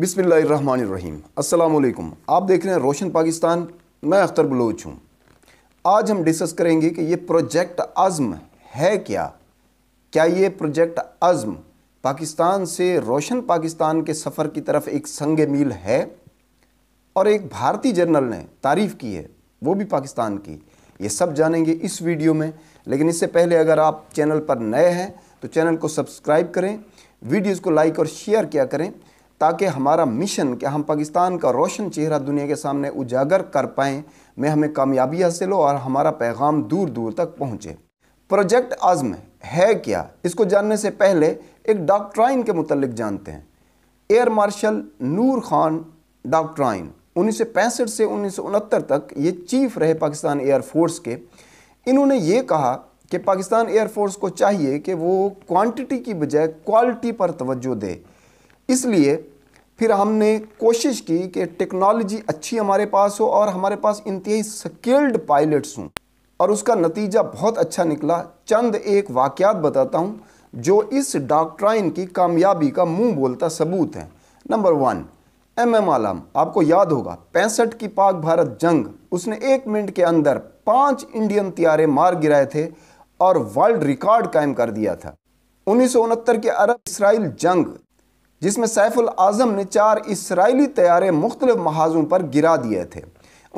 बिसमीम अल्लाम आप देख रहे हैं रोशन पाकिस्तान मैं अख्तर बलोच हूँ आज हम डिस्कस करेंगे कि ये प्रोजेक्ट अज़म है क्या क्या ये प्रोजेक्ट अज़म पाकिस्तान से रोशन पाकिस्तान के सफ़र की तरफ एक संग मील है और एक भारतीय जर्नल ने तारीफ़ की है वो भी पाकिस्तान की ये सब जानेंगे इस वीडियो में लेकिन इससे पहले अगर आप चैनल पर नए हैं तो चैनल को सब्सक्राइब करें वीडियोज़ को लाइक और शेयर किया करें ताकि हमारा मिशन कि हम पाकिस्तान का रोशन चेहरा दुनिया के सामने उजागर कर पाएँ में हमें कामयाबी हासिल हो और हमारा पैगाम दूर दूर तक पहुँचे प्रोजेक्ट आज़म है क्या इसको जानने से पहले एक डॉक्ट्राइन के मतलब जानते हैं air marshal Noor Khan doctrine उन्नीस से उन्नीस तक ये चीफ रहे पाकिस्तान एयरफोर्स के इन्होंने ये कहा कि पाकिस्तान एयरफोर्स को चाहिए कि वो क्वांटिटी की बजाय क्वालिटी पर तवज्जो दे इसलिए फिर हमने कोशिश की कि टेक्नोलॉजी अच्छी हमारे पास हो और हमारे पास इंतहाई स्किल्ड पायलट्स हों और उसका नतीजा बहुत अच्छा निकला चंद एक वाक़ात बताता हूँ जो इस डॉक्ट्राइन की कामयाबी का मुंह बोलता सबूत है number one M M Alam आपको याद होगा पैंसठ की पाक भारत जंग उसने एक मिनट के अंदर पांच इंडियन त्यारे मार गिराए थे और वर्ल्ड रिकॉर्ड कायम कर दिया था उन्नीस के अरब इसराइल जंग जिसमें सैफुल आज़म ने चार इसराइली तैयारे मुख्तलिफ महाजों पर गिरा दिए थे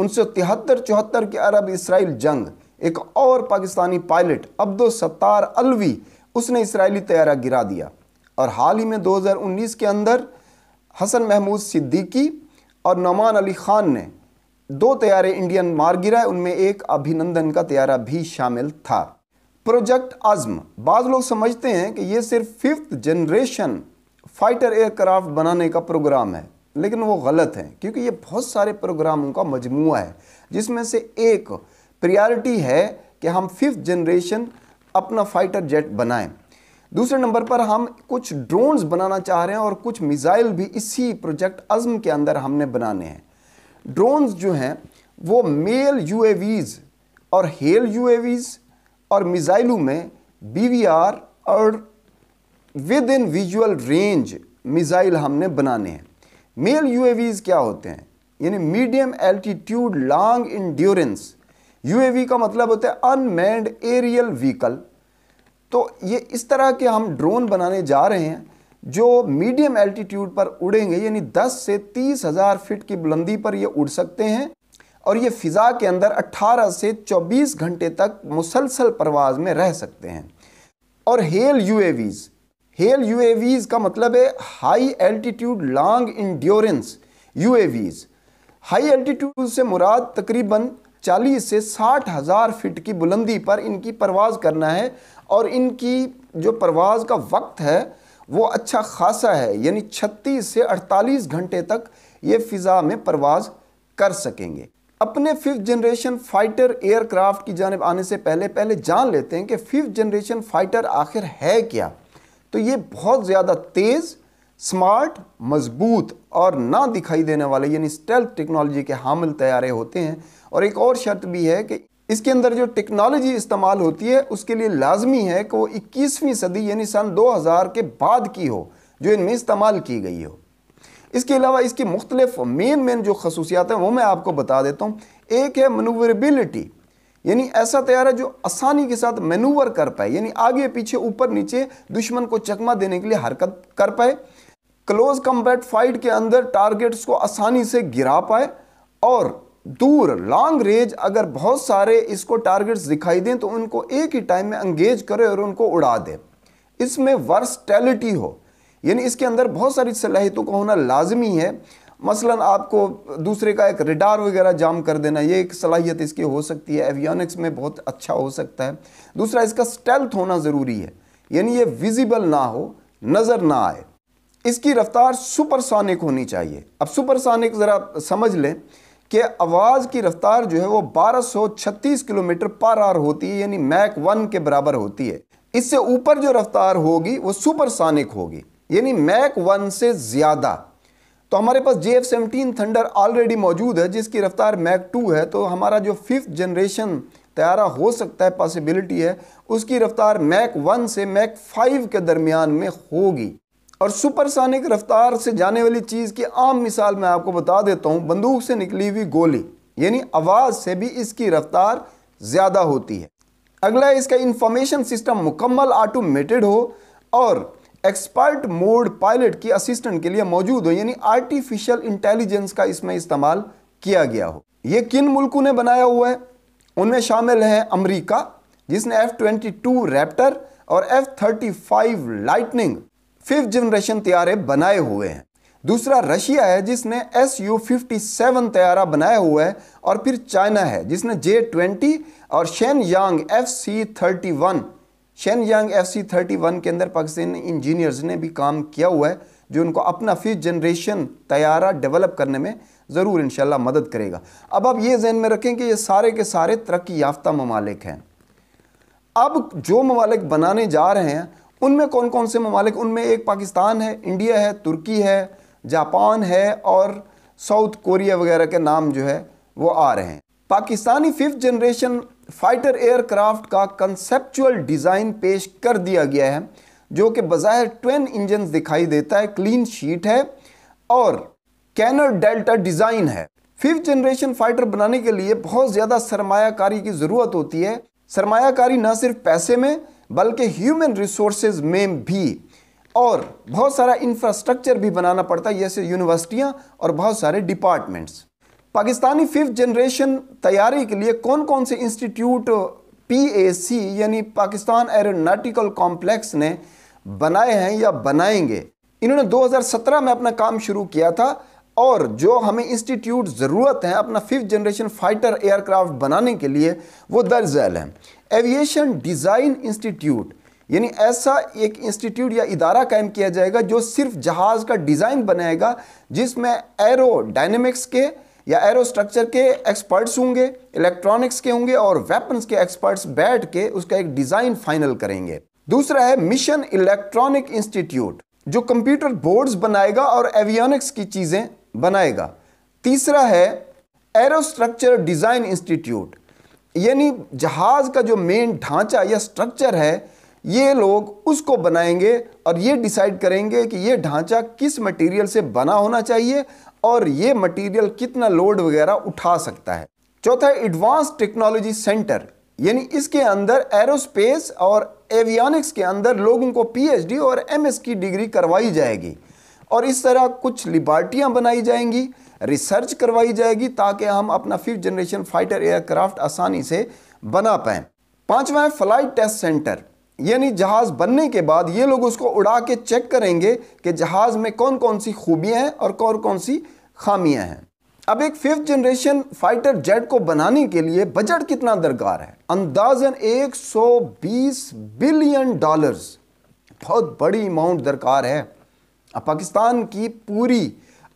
उन्नीस सौ तिहत्तर चौहत्तर की अरब इसराइल जंग एक और पाकिस्तानी पायलट अब्दुल सत्तार अलवी उसने इसराइली तैयारा गिरा दिया और हाल ही में 2019 के अंदर हसन महमूद सिद्दीकी और नमान अली ख़ान ने दो तैयारे इंडियन मार गिराए उनमें एक अभिनंदन का तैयारा भी शामिल था प्रोजेक्ट आज़म बाज़ लोग समझते हैं कि ये सिर्फ फिफ्थ जनरेशन फाइटर एयरक्राफ्ट बनाने का प्रोग्राम है लेकिन वो गलत है क्योंकि ये बहुत सारे प्रोग्रामों का मजमू है जिसमें से एक प्रियॉरिटी है कि हम फिफ्थ जनरेशन अपना फाइटर जेट बनाएं दूसरे नंबर पर हम कुछ ड्रोन्स बनाना चाह रहे हैं और कुछ मिज़ाइल भी इसी प्रोजेक्ट अज़म के अंदर हमने बनाने हैं ड्रोन्स जो हैं वो मेल यूएवीज और हेल यूएवीज और मिज़ाइलों में बीवीआर और within visual range missile हमने बनाने हैं मेल यूएवीज़ क्या होते हैं यानी medium altitude long endurance UAV का मतलब होता है अनमैंड एरियल व्हीकल तो ये इस तरह के हम ड्रोन बनाने जा रहे हैं जो मीडियम एल्टीट्यूड पर उड़ेंगे यानी 10 से तीस हज़ार फिट की बुलंदी पर ये उड़ सकते हैं और ये फ़िज़ा के अंदर 18 से 24 घंटे तक मुसलसल परवाज़ में रह सकते हैं और हेल यूएवीज़ हेल यूएवीज का मतलब है high altitude long endurance UAVs high altitude से मुराद तकरीबन 40 से साठ हज़ार फिट की बुलंदी पर इनकी परवाज़ करना है और इनकी जो परवाज़ का वक्त है वो अच्छा खासा है यानी 36 से 48 घंटे तक ये फ़िज़ा में परवाज़ कर सकेंगे अपने फिफ्थ जनरेशन फाइटर एयरक्राफ्ट की जानब आने से पहले पहले जान लेते हैं कि फिफ्थ जनरेशन फाइटर आखिर है क्या तो ये बहुत ज़्यादा तेज़ स्मार्ट मजबूत और ना दिखाई देने वाले यानी स्टेल्थ टेक्नोलॉजी के हामिल तैयारे होते हैं और एक और शर्त भी है कि इसके अंदर जो टेक्नोलॉजी इस्तेमाल होती है उसके लिए लाजमी है कि वो 21वीं सदी यानी सन 2000 के बाद की हो जो इनमें इस्तेमाल की गई हो इसके अलावा इसकी मुख्तलिफ मेन मेन जो खसूसियात हैं वो मैं आपको बता देता हूँ एक है मनोवरेबिलिटी यानी ऐसा तैयार है जो आसानी के साथ मैनूवर कर पाए यानी आगे पीछे ऊपर नीचे दुश्मन को चकमा देने के लिए हरकत कर पाए क्लोज कम्बैट फाइट के अंदर टारगेट्स को आसानी से गिरा पाए और दूर लॉन्ग रेंज अगर बहुत सारे इसको टारगेट्स दिखाई दें तो उनको एक ही टाइम में अंगेज करें और उनको उड़ा दें इसमें वर्सटैलिटी हो यानी इसके अंदर बहुत सारी सलाहितों का होना लाजमी है मसलन आपको दूसरे का एक रिडार वगैरह जाम कर देना ये एक सलाहियत इसकी हो सकती है एवियोनिक्स में बहुत अच्छा हो सकता है दूसरा इसका स्टेल्थ होना ज़रूरी है यानी ये विजिबल ना हो नज़र ना आए इसकी रफ़्तार सुपरसानिक होनी चाहिए अब सुपरसानिक ज़रा समझ लें कि आवाज़ की रफ़्तार जो है वो 1236 किलोमीटर पर आर होती है यानी मैक वन के बराबर होती है इससे ऊपर जो रफ़्तार होगी वो सुपरसानिक होगी यानी मैक वन से ज़्यादा तो हमारे पास J F seventeen Thunder already मौजूद है जिसकी रफ्तार मैक टू है तो हमारा जो फिफ्थ जनरेशन तैयारा हो सकता है पॉसिबिलिटी है उसकी रफ्तार मैक वन से मैक फाइव के दरमियान में होगी और सुपरसानिक रफ्तार से जाने वाली चीज़ की आम मिसाल मैं आपको बता देता हूँ बंदूक से निकली हुई गोली यानी आवाज़ से भी इसकी रफ्तार ज़्यादा होती है अगला इसका इंफॉर्मेशन सिस्टम मुकम्मल ऑटोमेटेड हो और एक्सपर्ट मोड पायलट की असिस्टेंट के लिए मौजूद हो यानी आर्टिफिशियल इंटेलिजेंस का इसमें इस्तेमाल किया गया हो यह किन मुल्कों ने बनाया हुआ है उनमें शामिल है अमरीका जिसने एफ ट्वेंटी टू रैप्टर और F thirty five Lightning fifth generation तैयारे बनाए हुए हैं दूसरा रशिया है जिसने एस यू फिफ्टी सेवन तैयारा बनाया हुआ है और फिर चाइना है जिसने जे ट्वेंटी और Shenyang F C thirty one Shenyang F C thirty one के अंदर पाकिस्तानी इंजीनियर्स ने भी काम किया हुआ है जो उनको अपना फिफ्थ जनरेशन तैयारा डेवलप करने में ज़रूर इन मदद करेगा अब आप ये जहन में रखें कि ये सारे के सारे तरक्की याफ्ता ममालिक हैं अब जो ममालिक बनाने जा रहे हैं उनमें कौन कौन से ममालिक उनमें एक पाकिस्तान है इंडिया है तुर्की है जापान है और साउथ कोरिया वगैरह के नाम जो है वो आ रहे हैं Pakistani fifth generation fighter aircraft का कंसेप्चुअल डिज़ाइन पेश कर दिया गया है जो कि बज़ाहिर ट्वेन इंजन दिखाई देता है क्लीन शीट है और कैनर डेल्टा डिज़ाइन है फिफ्थ जनरेशन फाइटर बनाने के लिए बहुत ज़्यादा सरमाकारी की ज़रूरत होती है सरमाकारी ना सिर्फ पैसे में बल्कि ह्यूमन रिसोर्स में भी और बहुत सारा इंफ्रास्ट्रक्चर भी बनाना पड़ता है जैसे यूनिवर्सिटियाँ और बहुत सारे डिपार्टमेंट्स पाकिस्तानी फिफ्थ जनरेशन तैयारी के लिए कौन कौन से इंस्टीट्यूट पीएसी यानी पाकिस्तान एरोनाटिकल कॉम्प्लेक्स ने बनाए हैं या बनाएंगे इन्होंने 2017 में अपना काम शुरू किया था और जो हमें इंस्टीट्यूट ज़रूरत है अपना फिफ्थ जनरेशन फाइटर एयरक्राफ्ट बनाने के लिए वो दर्ज है एविएशन डिज़ाइन इंस्टीट्यूट यानी ऐसा एक इंस्टीट्यूट या इदारा कायम किया जाएगा जो सिर्फ जहाज़ का डिज़ाइन बनाएगा जिसमें एरो डायनेमिक्स के या एरोस्ट्रक्चर के एक्सपर्ट्स होंगे इलेक्ट्रॉनिक्स के होंगे और वेपन्स के एक्सपर्ट्स बैठ के उसका एक डिज़ाइन फाइनल करेंगे दूसरा है मिशन इलेक्ट्रॉनिक इंस्टीट्यूट जो कंप्यूटर बोर्ड्स बनाएगा और एवियोनिक्स की चीज़ें बनाएगा तीसरा है एरोस्ट्रक्चर डिज़ाइन इंस्टीट्यूट यानी जहाज़ का जो मेन ढांचा या स्ट्रक्चर है ये लोग उसको बनाएंगे और ये डिसाइड करेंगे कि ये ढांचा किस मटेरियल से बना होना चाहिए और ये मटेरियल कितना लोड वगैरह उठा सकता है चौथा एडवांस टेक्नोलॉजी सेंटर यानी इसके अंदर एरोस्पेस और एवियनिक्स के अंदर लोगों को पीएचडी और एमएस की डिग्री करवाई जाएगी और इस तरह कुछ लिबार्टियाँ बनाई जाएंगी रिसर्च करवाई जाएगी ताकि हम अपना फिफ्थ जनरेशन फाइटर एयरक्राफ्ट आसानी से बना पाएँ पाँचवा है फ्लाइट टेस्ट सेंटर यानी जहाज़ बनने के बाद ये लोग उसको उड़ा के चेक करेंगे कि जहाज़ में कौन कौन सी खूबियाँ हैं और कौन कौन सी खामियाँ हैं अब एक फिफ्थ जनरेशन फाइटर जेट को बनाने के लिए बजट कितना दरकार है अंदाजन 120 बिलियन डॉलर्स बहुत बड़ी अमाउंट दरकार है अब पाकिस्तान की पूरी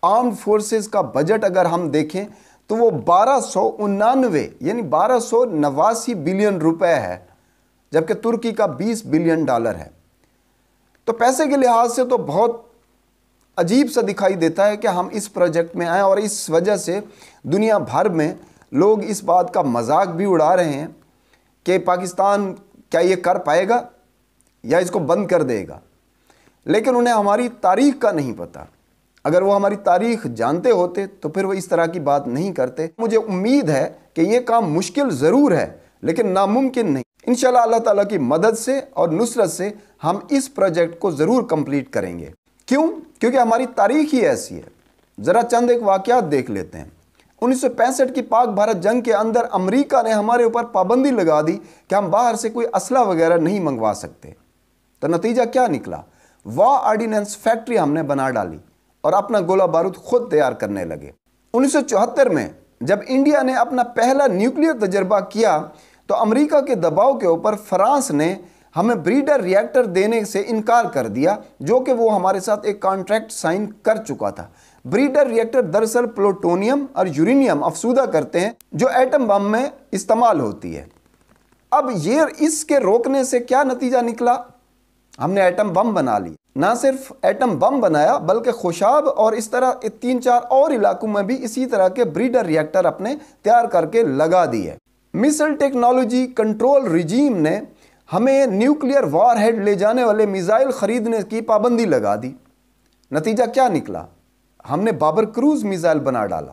आर्म फोर्सेस का बजट अगर हम देखें तो वो बारह यानी बारह बिलियन रुपए है जबकि तुर्की का 20 बिलियन डॉलर है तो पैसे के लिहाज से तो बहुत अजीब सा दिखाई देता है कि हम इस प्रोजेक्ट में आए और इस वजह से दुनिया भर में लोग इस बात का मजाक भी उड़ा रहे हैं कि पाकिस्तान क्या ये कर पाएगा या इसको बंद कर देगा लेकिन उन्हें हमारी तारीख का नहीं पता अगर वो हमारी तारीख जानते होते तो फिर वो इस तरह की बात नहीं करते मुझे उम्मीद है कि ये काम मुश्किल ज़रूर है लेकिन नामुमकिन नहीं इन अल्लाह ताला की मदद से और नुसरत से हम इस प्रोजेक्ट को ज़रूर कंप्लीट करेंगे क्यों क्योंकि हमारी तारीख ही ऐसी है ज़रा चंद एक वाक़ देख लेते हैं उन्नीस की पाक भारत जंग के अंदर अमरीका ने हमारे ऊपर पाबंदी लगा दी कि हम बाहर से कोई असला वगैरह नहीं मंगवा सकते तो नतीजा क्या निकला वाह आर्डिनेंस फैक्ट्री हमने बना डाली और अपना गोला बारूद खुद तैयार करने लगे उन्नीस में जब इंडिया ने अपना पहला न्यूक्लियर तजर्बा किया तो अमेरिका के दबाव के ऊपर फ्रांस ने हमें ब्रीडर रिएक्टर देने से इनकार कर दिया जो कि वो हमारे साथ एक कॉन्ट्रैक्ट साइन कर चुका था ब्रीडर रिएक्टर दरअसल प्लूटोनियम और यूरेनियम अफसूदा करते हैं जो एटम बम में इस्तेमाल होती है अब ये इसके रोकने से क्या नतीजा निकला हमने एटम बम बना ली ना सिर्फ एटम बम बनाया बल्कि खुशाब और इस तरह तीन चार और इलाकों में भी इसी तरह के ब्रीडर रिएक्टर अपने तैयार करके लगा दिए मिसल टेक्नोलॉजी कंट्रोल रिजीम ने हमें न्यूक्लियर वार हेड ले जाने वाले मिज़ाइल ख़रीदने की पाबंदी लगा दी नतीजा क्या निकला हमने बाबर क्रूज मिज़ाइल बना डाला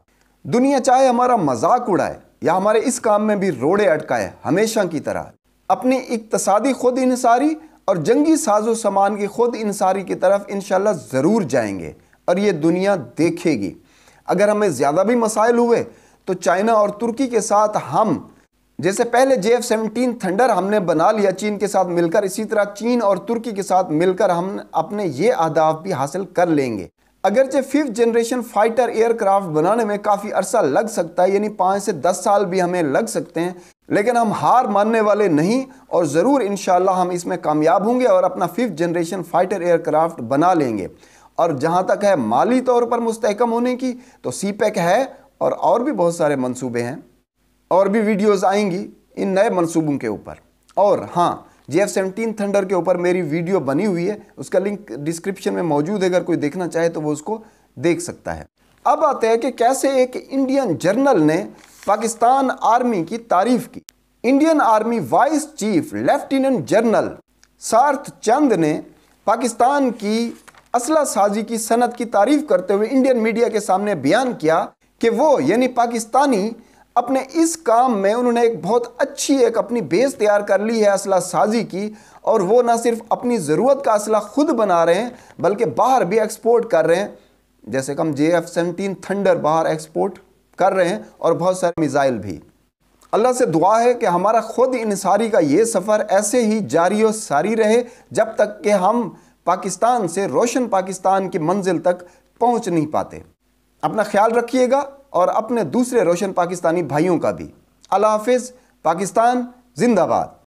दुनिया चाहे हमारा मजाक उड़ाए या हमारे इस काम में भी रोड़े अटकाए हमेशा की तरह अपनी इकतसादी खुद इंसारी और जंगी साजो सामान की खुद इंसारी की तरफ इन ज़रूर जाएंगे और ये दुनिया देखेगी अगर हमें ज़्यादा भी मसाइल हुए तो चाइना और तुर्की के साथ हम जैसे पहले जे एफ सेवनटीन थंडर हमने बना लिया चीन के साथ मिलकर इसी तरह चीन और तुर्की के साथ मिलकर हम अपने ये अहदाफ भी हासिल कर लेंगे अगरचे फिफ्थ जनरेशन फाइटर एयरक्राफ्ट बनाने में काफ़ी अरसा लग सकता है यानी पांच से दस साल भी हमें लग सकते हैं लेकिन हम हार मानने वाले नहीं और ज़रूर इन हम इसमें कामयाब होंगे और अपना फिफ्थ जनरेशन फाइटर एयरक्राफ्ट बना लेंगे और जहां तक है माली तौर पर मुस्तकम होने की तो सी पैक e है और और भी बहुत सारे मनसूबे हैं और भी वीडियोस आएंगी इन नए मंसूबों के ऊपर और हाँ जे एफ सेवनटीन थंडर के ऊपर मेरी वीडियो बनी हुई है उसका लिंक डिस्क्रिप्शन में मौजूद है अगर कोई देखना चाहे तो वो उसको देख सकता है अब आते हैं कि कैसे एक इंडियन जर्नल ने पाकिस्तान आर्मी की तारीफ की Indian army vice chief lieutenant general Sarath Chand ने पाकिस्तान की असला साजी की सनत की तारीफ करते हुए इंडियन मीडिया के सामने बयान किया कि वो यानी पाकिस्तानी अपने इस काम में उन्होंने एक बहुत अच्छी एक अपनी बेस तैयार कर ली है असला साजी की और वो ना सिर्फ अपनी ज़रूरत का असला ख़ुद बना रहे हैं बल्कि बाहर भी एक्सपोर्ट कर रहे हैं जैसे कि हम जे एफ सेवनटीन थंडर बाहर एक्सपोर्ट कर रहे हैं और बहुत सारे मिज़ाइल भी अल्लाह से दुआ है कि हमारा ख़ुद इंसारी का ये सफ़र ऐसे ही जारी और सारी रहे जब तक कि हम पाकिस्तान से रोशन पाकिस्तान की मंजिल तक पहुँच नहीं पाते अपना ख्याल रखिएगा और अपने दूसरे रोशन पाकिस्तानी भाइयों का भी अल्लाह हाफिज़ पाकिस्तान जिंदाबाद